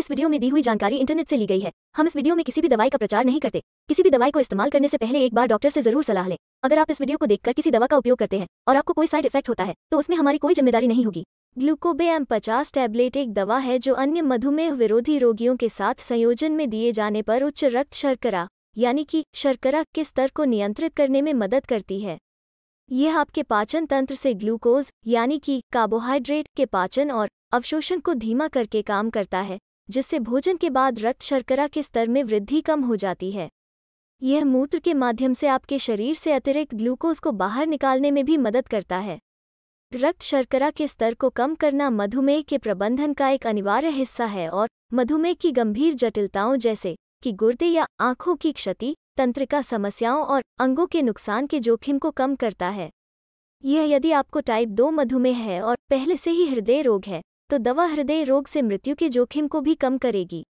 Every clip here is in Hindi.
इस वीडियो में दी हुई जानकारी इंटरनेट से ली गई है हम इस वीडियो में किसी भी दवाई का प्रचार नहीं करते किसी भी दवाई को इस्तेमाल करने से पहले एक बार डॉक्टर से जरूर सलाह लें अगर आप इस वीडियो को देखकर किसी दवा का उपयोग करते हैं और आपको कोई साइड इफेक्ट होता है तो उसमें हमारी कोई जिम्मेदारी नहीं होगी ग्लूकोबे एम पचास टैबलेट एक दवा है जो अन्य मधुमेह विरोधी रोगियों के साथ संयोजन में दिए जाने पर उच्च रक्त शर्करा यानी कि शर्करा के स्तर को नियंत्रित करने में मदद करती है यह आपके पाचन तंत्र से ग्लूकोज यानी कि कार्बोहाइड्रेट के पाचन और अवशोषण को धीमा करके काम करता है जिससे भोजन के बाद रक्त शर्करा के स्तर में वृद्धि कम हो जाती है यह मूत्र के माध्यम से आपके शरीर से अतिरिक्त ग्लूकोज को बाहर निकालने में भी मदद करता है रक्त शर्करा के स्तर को कम करना मधुमेह के प्रबंधन का एक अनिवार्य हिस्सा है और मधुमेह की गंभीर जटिलताओं जैसे कि गुर्दे या आंखों की क्षति तंत्रिका समस्याओं और अंगों के नुकसान के जोखिम को कम करता है यह यदि आपको टाइप दो मधुमेह है और पहले से ही हृदय रोग है तो दवा हृदय रोग से मृत्यु के जोखिम को भी कम करेगी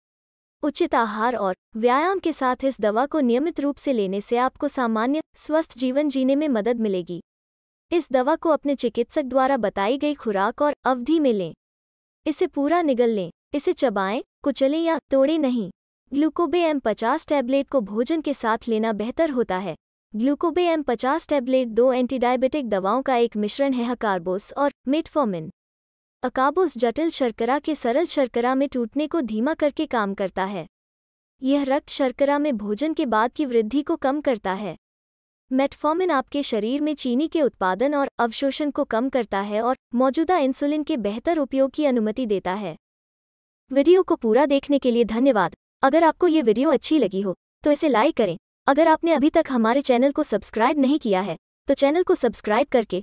उचित आहार और व्यायाम के साथ इस दवा को नियमित रूप से लेने से आपको सामान्य स्वस्थ जीवन जीने में मदद मिलेगी इस दवा को अपने चिकित्सक द्वारा बताई गई खुराक और अवधि में लें इसे पूरा निगल लें इसे चबाएं कुचलें या तोड़ें नहीं ग्लूकोबे एम पचास टैबलेट को भोजन के साथ लेना बेहतर होता है ग्लूकोबे एम पचास टैबलेट दो एंटीडायबिटिक दवाओं का एक मिश्रण है हकार्बोस और मेटफॉमिन अकाब उस जटिल शर्करा के सरल शर्करा में टूटने को धीमा करके काम करता है यह रक्त शर्करा में भोजन के बाद की वृद्धि को कम करता है मेटफॉर्मिन आपके शरीर में चीनी के उत्पादन और अवशोषण को कम करता है और मौजूदा इंसुलिन के बेहतर उपयोग की अनुमति देता है वीडियो को पूरा देखने के लिए धन्यवाद अगर आपको ये वीडियो अच्छी लगी हो तो इसे लाइक करें अगर आपने अभी तक हमारे चैनल को सब्सक्राइब नहीं किया है तो चैनल को सब्सक्राइब करके